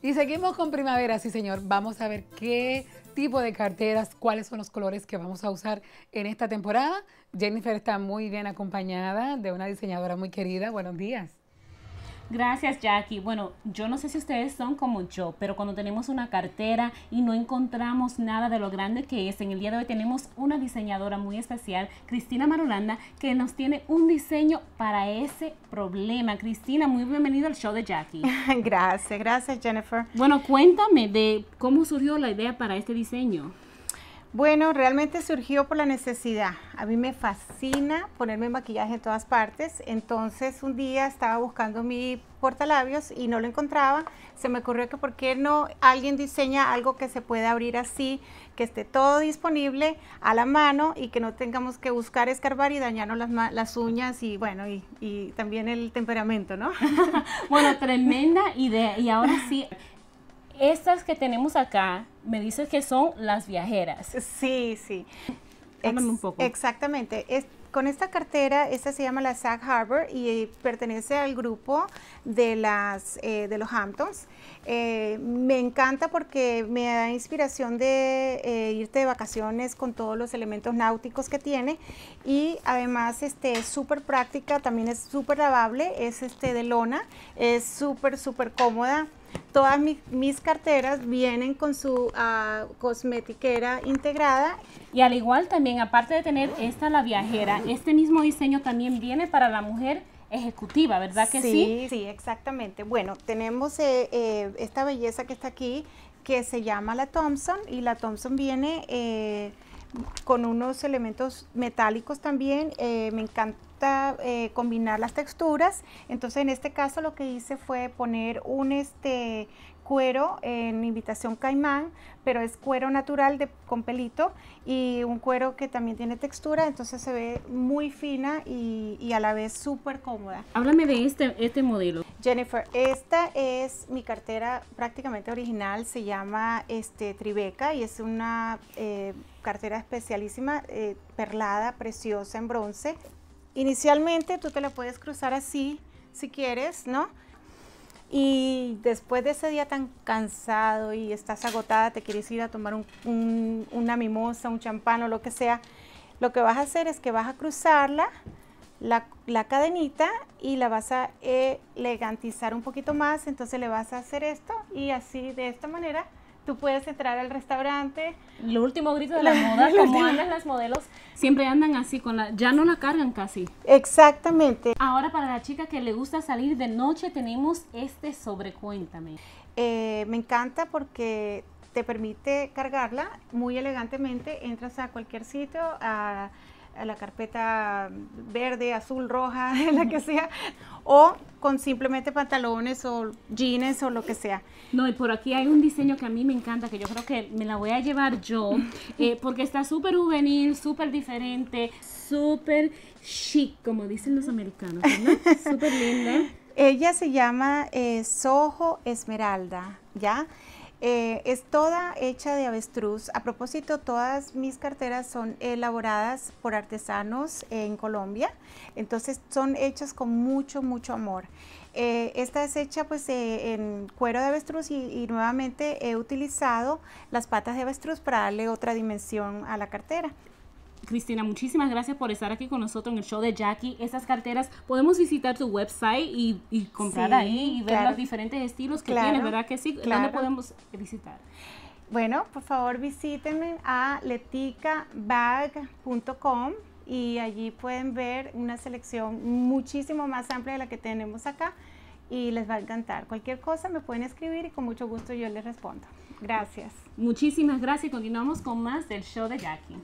Y seguimos con primavera, sí señor. Vamos a ver qué tipo de carteras, cuáles son los colores que vamos a usar en esta temporada. Jennifer está muy bien acompañada de una diseñadora muy querida. Buenos días. Gracias, Jackie. Bueno, yo no sé si ustedes son como yo, pero cuando tenemos una cartera y no encontramos nada de lo grande que es, en el día de hoy tenemos una diseñadora muy especial, Cristina Marolanda, que nos tiene un diseño para ese problema. Cristina, muy bienvenida al show de Jackie. gracias, gracias, Jennifer. Bueno, cuéntame de cómo surgió la idea para este diseño. Bueno, realmente surgió por la necesidad. A mí me fascina ponerme maquillaje en todas partes. Entonces un día estaba buscando mi portalabios y no lo encontraba. Se me ocurrió que por qué no alguien diseña algo que se pueda abrir así, que esté todo disponible a la mano y que no tengamos que buscar escarbar y dañarnos las, las uñas y bueno, y, y, también el temperamento, ¿no? bueno, tremenda idea. Y ahora sí, estas que tenemos acá, me dices que son las viajeras. Sí, sí. Háblame un poco. Exactamente. con esta cartera, esta se llama la Sag Harbor y eh, pertenece al grupo de, las, eh, de los Hamptons. Eh, me encanta porque me da inspiración de irte de vacaciones con todos los elementos náuticos que tiene y además este, es súper práctica, también es súper lavable, es este, de lona, es súper, súper cómoda. Todas mis carteras vienen con su ah, cosmetiquera integrada. Y al igual también, aparte de tener esta la viajera, este mismo diseño también viene para la mujer ejecutiva, ¿verdad que sí? Sí, sí, exactamente. Bueno, tenemos eh, eh, esta belleza que está aquí, que se llama la Thompson, y la Thompson viene... Eh, con unos elementos metálicos también. me encanta eh, combinar las texturas. Entonces en este caso lo que hice fue poner un este cuero en invitación caimán, pero es cuero natural de, con pelito y un cuero que también tiene textura, entonces se ve muy fina y, a la vez súper cómoda. Háblame de este, este modelo. Jennifer, esta es mi cartera prácticamente original, se llama este, Tribeca y es una eh, cartera especialísima, eh, perlada, preciosa en bronce. Inicialmente tú te la puedes cruzar así si quieres, ¿no? Y después de ese día tan cansado y estás agotada, te quieres ir a tomar una mimosa, un champán o lo que sea, lo que vas a hacer es que vas a cruzar la, la cadenita, y la vas a eh, elegantizar un poquito más. Entonces le vas a hacer esto y así de esta manera tú puedes entrar al restaurante. Lo último grito de la, moda, como andan las modelos, siempre andan así con la, ya no la cargan casi. Exactamente. Ahora para la chica que le gusta salir de noche tenemos este sobrecuéntame. Eh, me encanta porque te permite cargarla muy elegantemente, entras a cualquier sitio, a a la carpeta verde, azul, roja, la que sea, o con simplemente pantalones o jeans o lo que sea. No, y por aquí hay un diseño que a mí me encanta, que yo creo que me la voy a llevar yo, eh, porque está súper juvenil, súper diferente, súper chic, como dicen los americanos, ¿no? súper linda. Ella se llama eh, Sojo Esmeralda, ¿ya? Eh, es toda hecha de avestruz. A propósito, todas mis carteras son elaboradas por artesanos en Colombia, entonces son hechas con mucho, mucho amor. Eh, esta es hecha pues eh, en cuero de avestruz y, nuevamente he utilizado las patas de avestruz para darle otra dimensión a la cartera. Cristina, muchísimas gracias por estar aquí con nosotros en el show de Jackie. Esas carteras, podemos visitar tu website y, comprar ahí y ver los diferentes estilos que claro, tienes, ¿verdad que sí? Claro. ¿Dónde podemos visitar? Bueno, por favor visítenme a leticabag.com y allí pueden ver una selección muchísimo más amplia de la que tenemos acá y les va a encantar. Cualquier cosa me pueden escribir y con mucho gusto yo les respondo. Gracias. Muchísimas gracias. y Continuamos con más del show de Jackie.